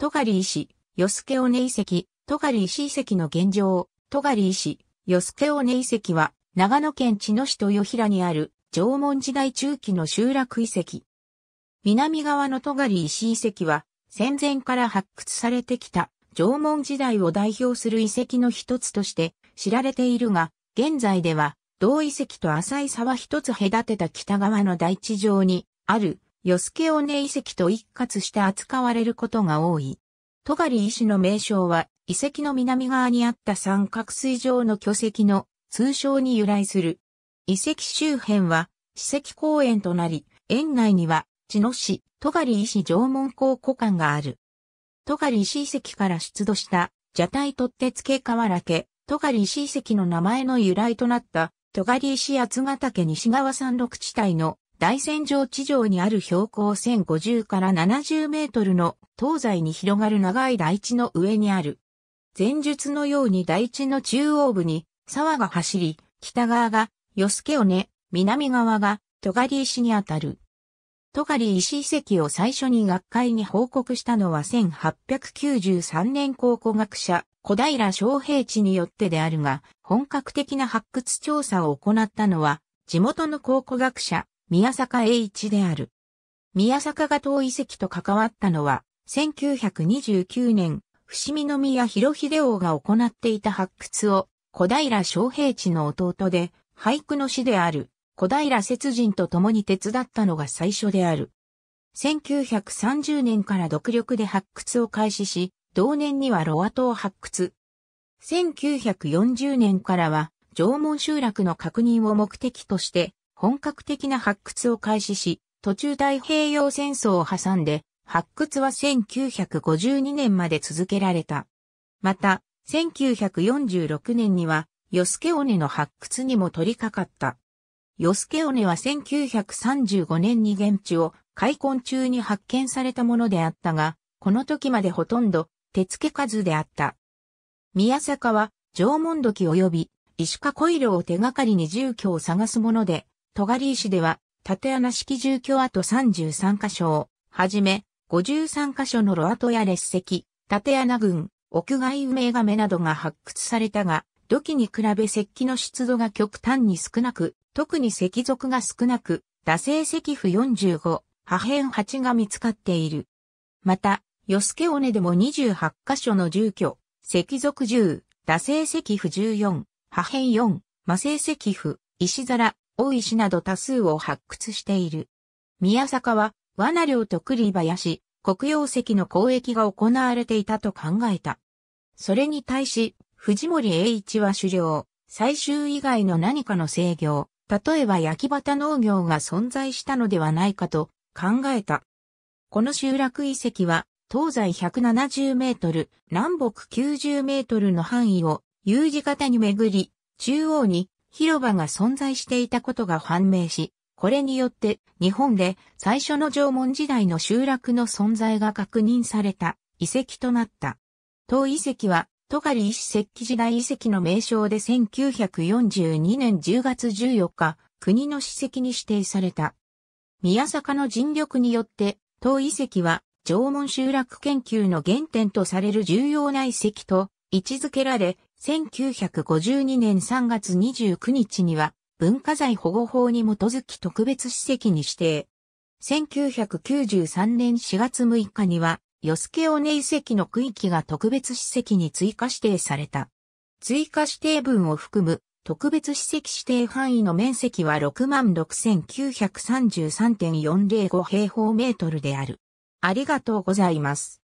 トガリ医師、ヨスケオネ遺跡、トガリ石遺跡の現状、トガリ医師、ヨスケオネ遺跡は、長野県茅野市豊平にある、縄文時代中期の集落遺跡。南側のトガリ石遺跡は、戦前から発掘されてきた縄文時代を代表する遺跡の一つとして知られているが、現在では同遺跡と浅い沢一つ隔てた北側の大地上にあるヨスケオネ遺跡と一括して扱われることが多い。トガリ医師の名称は、遺跡の南側にあった三角水上の巨石の通称に由来する。遺跡周辺は、史跡公園となり、園内には、茅野市、トガリ医師縄文考古館がある。トガリ石遺跡から出土した、蛇体取っ手付原家、トガリ石遺跡の名前の由来となった、トガリ石八ヶ岳西側山麓地帯の大戦場地上にある標高1050から70メートルの東西に広がる長い台地の上にある。前述のように台地の中央部に沢が走り、北側がヨスケオネ、南側がトガリ石にあたる。トガリ石遺跡を最初に学会に報告したのは1893年考古学者小平昌平地によってであるが、本格的な発掘調査を行ったのは地元の考古学者宮坂栄一である。宮坂が遠遺跡と関わったのは、1929年、伏見宮広秀王が行っていた発掘を、小平昌平地の弟で、俳句の師である、小平節人と共に手伝ったのが最初である。1930年から独力で発掘を開始し、同年にはロア島発掘。1940年からは、縄文集落の確認を目的として、本格的な発掘を開始し、途中太平洋戦争を挟んで、発掘は1952年まで続けられた。また、1946年には、ヨスケオネの発掘にも取り掛かった。ヨスケオネは1935年に現地を開墾中に発見されたものであったが、この時までほとんど手付け数であった。宮坂は縄文土器及び石化コイルを手がかりに住居を探すもので、戸狩市では、縦穴式住居跡33箇所を、はじめ、53箇所の炉跡や列石、縦穴群、屋外梅亀などが発掘されたが、土器に比べ石器の湿度が極端に少なく、特に石属が少なく、打製石符45、破片8が見つかっている。また、ヨスケ尾根でも28箇所の住居、石属10、打製石符14、破片4、魔製石符、石皿、大石など多数を発掘している。宮坂は、罠領と栗林、黒曜石の交易が行われていたと考えた。それに対し、藤森栄一は狩猟、採集以外の何かの制御、例えば焼き畑農業が存在したのではないかと考えた。この集落遺跡は、東西170メートル、南北90メートルの範囲を U 字型に巡り、中央に広場が存在していたことが判明し、これによって日本で最初の縄文時代の集落の存在が確認された遺跡となった。当遺跡は、トカリ石石器時代遺跡の名称で1942年10月14日、国の史跡に指定された。宮坂の尽力によって、当遺跡は縄文集落研究の原点とされる重要な遺跡と位置づけられ、1952年3月29日には文化財保護法に基づき特別史跡に指定。1993年4月6日には、ヨスケオネ遺跡の区域が特別史跡に追加指定された。追加指定分を含む特別史跡指定範囲の面積は66,933.405平方メートルである。ありがとうございます。